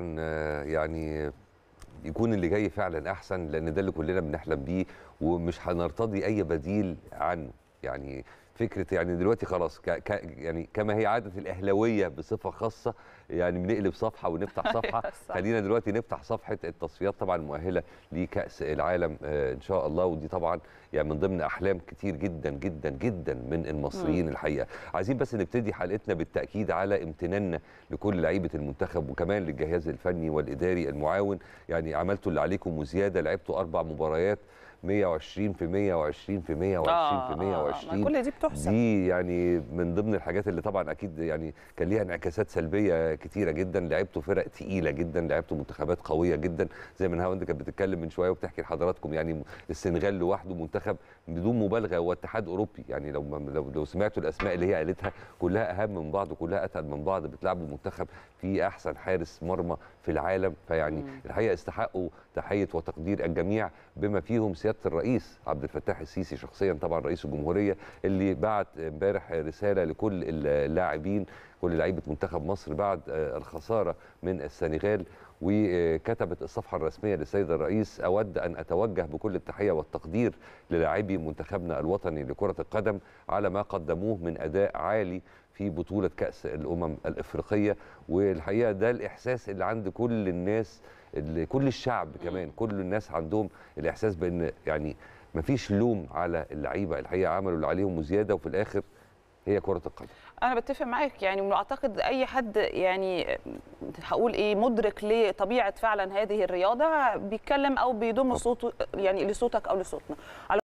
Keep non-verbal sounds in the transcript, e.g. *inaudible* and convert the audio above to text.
يعني يكون اللي جاي فعلا احسن لان ده اللي كلنا بنحلم بيه ومش هنرتضي اي بديل عنه يعني فكره يعني دلوقتي خلاص ك ك يعني كما هي عاده الاهلاويه بصفه خاصه يعني بنقلب صفحه ونفتح *laughs* صفحه خلينا دلوقتي نفتح صفحه التصفيات طبعا مؤهله لكاس العالم آه، ان شاء الله ودي طبعا يعني من ضمن احلام كتير جدا جدا جدا من المصريين الحقيقه عايزين بس نبتدي حلقتنا بالتاكيد على امتناننا لكل لعيبه المنتخب وكمان للجهاز الفني والاداري المعاون يعني عملتوا اللي عليكم وزياده لعبتوا اربع مباريات 120 في 120 في 120 آه في 120 آه, آه، كل دي بتحسب دي يعني من ضمن الحاجات اللي طبعا اكيد يعني كان ليها انعكاسات سلبيه كتيره جدا لعبته فرق تقيله جدا لعبته منتخبات قويه جدا زي ما هاوند كانت بتتكلم من شويه وبتحكي لحضراتكم يعني السنغال لوحده منتخب بدون مبالغه هو اتحاد اوروبي يعني لو لو, لو سمعتوا الاسماء اللي هي قالتها كلها اهم من بعض وكلها اتقل من بعض بتلعبوا منتخب فيه احسن حارس مرمى في العالم فيعني الحقيقه استحقوا تحيه وتقدير الجميع بما فيهم سياده الرئيس عبد الفتاح السيسي شخصيا طبعا رئيس الجمهوريه اللي بعت امبارح رساله لكل اللاعبين كل لعيبه منتخب مصر بعد آه، الخساره من السنغال وكتبت الصفحة الرسمية للسيد الرئيس أود أن أتوجه بكل التحية والتقدير للاعبي منتخبنا الوطني لكرة القدم على ما قدموه من أداء عالي في بطوله كاس الامم الافريقيه والحقيقه ده الاحساس اللي عند كل الناس اللي كل الشعب كمان كل الناس عندهم الاحساس بان يعني مفيش لوم على اللعيبه الحقيقه عملوا اللي عليهم وزياده وفي الاخر هي كره القدم انا بتفق معاك يعني واعتقد اي حد يعني هقول ايه مدرك لطبيعه فعلا هذه الرياضه بيتكلم او بيضم صوته يعني لصوتك او لصوتنا